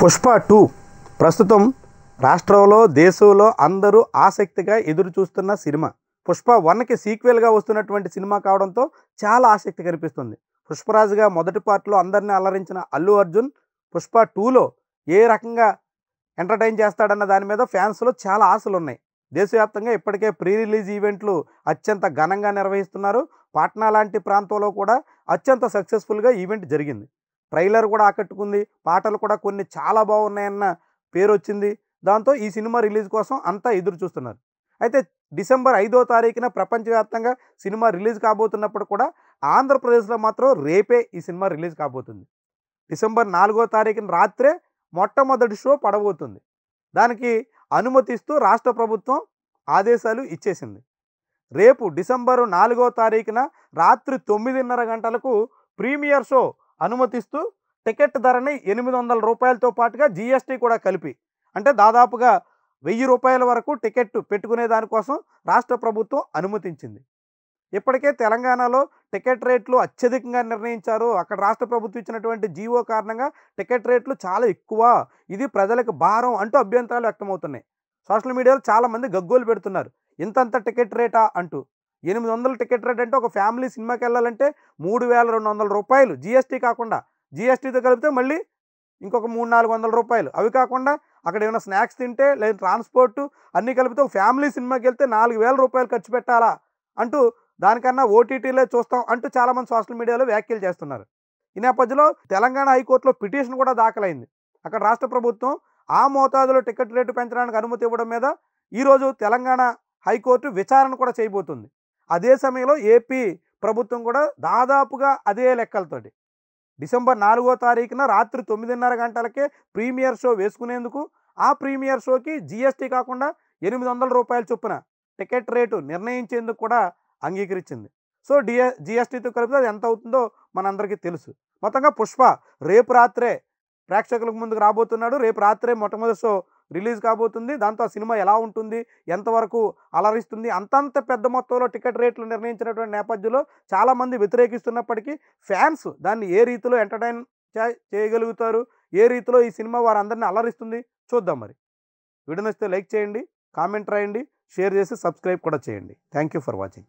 Pushpa two ప్రస్తుతం రాష్ట్రంలో దేశంలో అందరూ ఆసక్తిగా ఎదురు చూస్తున్న సినిమా పుష్ప వన్కి సీక్వెల్గా వస్తున్నటువంటి సినిమా కావడంతో చాలా ఆసక్తి కనిపిస్తుంది పుష్పరాజుగా మొదటి పార్ట్లో అందరినీ అలరించిన అల్లు అర్జున్ పుష్ప టూలో ఏ రకంగా ఎంటర్టైన్ చేస్తాడన్న దాని మీద ఫ్యాన్స్లో చాలా ఆశలు ఉన్నాయి దేశవ్యాప్తంగా ఇప్పటికే ప్రీ రిలీజ్ ఈవెంట్లు అత్యంత ఘనంగా నిర్వహిస్తున్నారు పాట్నా లాంటి ప్రాంతంలో కూడా అత్యంత సక్సెస్ఫుల్గా ఈవెంట్ జరిగింది ట్రైలర్ కూడా ఆకట్టుకుంది పాటలు కూడా కొన్ని చాలా బాగున్నాయన్న పేరు వచ్చింది దాంతో ఈ సినిమా రిలీజ్ కోసం అంతా ఎదురు చూస్తున్నారు అయితే డిసెంబర్ ఐదో తారీఖున ప్రపంచవ్యాప్తంగా సినిమా రిలీజ్ కాబోతున్నప్పుడు కూడా ఆంధ్రప్రదేశ్లో మాత్రం రేపే ఈ సినిమా రిలీజ్ కాబోతుంది డిసెంబర్ నాలుగో తారీఖున రాత్రే మొట్టమొదటి షో పడబోతుంది దానికి అనుమతిస్తూ రాష్ట్ర ప్రభుత్వం ఆదేశాలు ఇచ్చేసింది రేపు డిసెంబరు నాలుగో తారీఖున రాత్రి తొమ్మిదిన్నర గంటలకు ప్రీమియర్ షో అనుమతిస్తూ టికెట్ ధరని ఎనిమిది వందల రూపాయలతో పాటుగా జీఎస్టీ కూడా కలిపి అంటే దాదాపుగా వెయ్యి రూపాయల వరకు టికెట్ పెట్టుకునే దానికోసం రాష్ట్ర ప్రభుత్వం అనుమతించింది ఇప్పటికే తెలంగాణలో టికెట్ రేట్లు అత్యధికంగా నిర్ణయించారు అక్కడ రాష్ట్ర ప్రభుత్వం ఇచ్చినటువంటి జీవో కారణంగా టికెట్ రేట్లు చాలా ఎక్కువ ఇది ప్రజలకు భారం అంటూ అభ్యంతరాలు వ్యక్తమవుతున్నాయి సోషల్ మీడియాలో చాలామంది గగ్గోలు పెడుతున్నారు ఇంతంత టికెట్ రేటా అంటూ ఎనిమిది వందల టికెట్ రేట్ అంటే ఒక ఫ్యామిలీ సినిమాకి వెళ్ళాలంటే మూడు వేల రెండు వందల రూపాయలు జిఎస్టీ కాకుండా జిఎస్టీతో కలిపితే మళ్ళీ ఇంకొక మూడు నాలుగు వందల రూపాయలు అవి కాకుండా అక్కడ ఏమైనా స్నాక్స్ తింటే లేదా ట్రాన్స్పోర్టు అన్నీ కలిపితే ఒక ఫ్యామిలీ సినిమాకి వెళ్తే నాలుగు వేల రూపాయలు ఖర్చు పెట్టాలా అంటూ దానికన్నా ఓటీటీలే చూస్తాం అంటూ చాలామంది సోషల్ మీడియాలో వ్యాఖ్యలు చేస్తున్నారు ఈ నేపథ్యంలో తెలంగాణ హైకోర్టులో పిటిషన్ కూడా దాఖలైంది అక్కడ రాష్ట్ర ప్రభుత్వం ఆ మోతాదులో టికెట్ రేటు పెంచడానికి అనుమతి ఇవ్వడం మీద ఈరోజు తెలంగాణ హైకోర్టు విచారణ కూడా చేయబోతుంది అదే సమయంలో ఏపీ ప్రభుత్వం కూడా దాదాపుగా అదే లెక్కలతోటి డిసెంబర్ నాలుగో తారీఖున రాత్రి తొమ్మిదిన్నర గంటలకే ప్రీమియర్ షో వేసుకునేందుకు ఆ ప్రీమియర్ షోకి జిఎస్టీ కాకుండా ఎనిమిది వందల రూపాయల చొప్పున టికెట్ రేటు నిర్ణయించేందుకు కూడా అంగీకరించింది సో డిఎ జిఎస్టీతో కలిపితే అది ఎంత అవుతుందో మనందరికీ తెలుసు మొత్తంగా పుష్ప రేపు రాత్రే ప్రేక్షకులకు ముందుకు రాబోతున్నాడు రేపు రాత్రే మొట్టమొదటి షో రిలీజ్ కాబోతుంది దాంతో ఆ సినిమా ఎలా ఉంటుంది ఎంతవరకు అలరిస్తుంది అంతంత పెద్ద మొత్తంలో టికెట్ రేట్లు నిర్ణయించినటువంటి నేపథ్యంలో చాలామంది వ్యతిరేకిస్తున్నప్పటికీ ఫ్యాన్స్ దాన్ని ఏ రీతిలో ఎంటర్టైన్ చేయగలుగుతారు ఏ రీతిలో ఈ సినిమా వారందరినీ అలరిస్తుంది చూద్దాం మరి వీడియో నచ్చితే లైక్ చేయండి కామెంట్ రాయండి షేర్ చేసి సబ్స్క్రైబ్ కూడా చేయండి థ్యాంక్ యూ ఫర్ వాచింగ్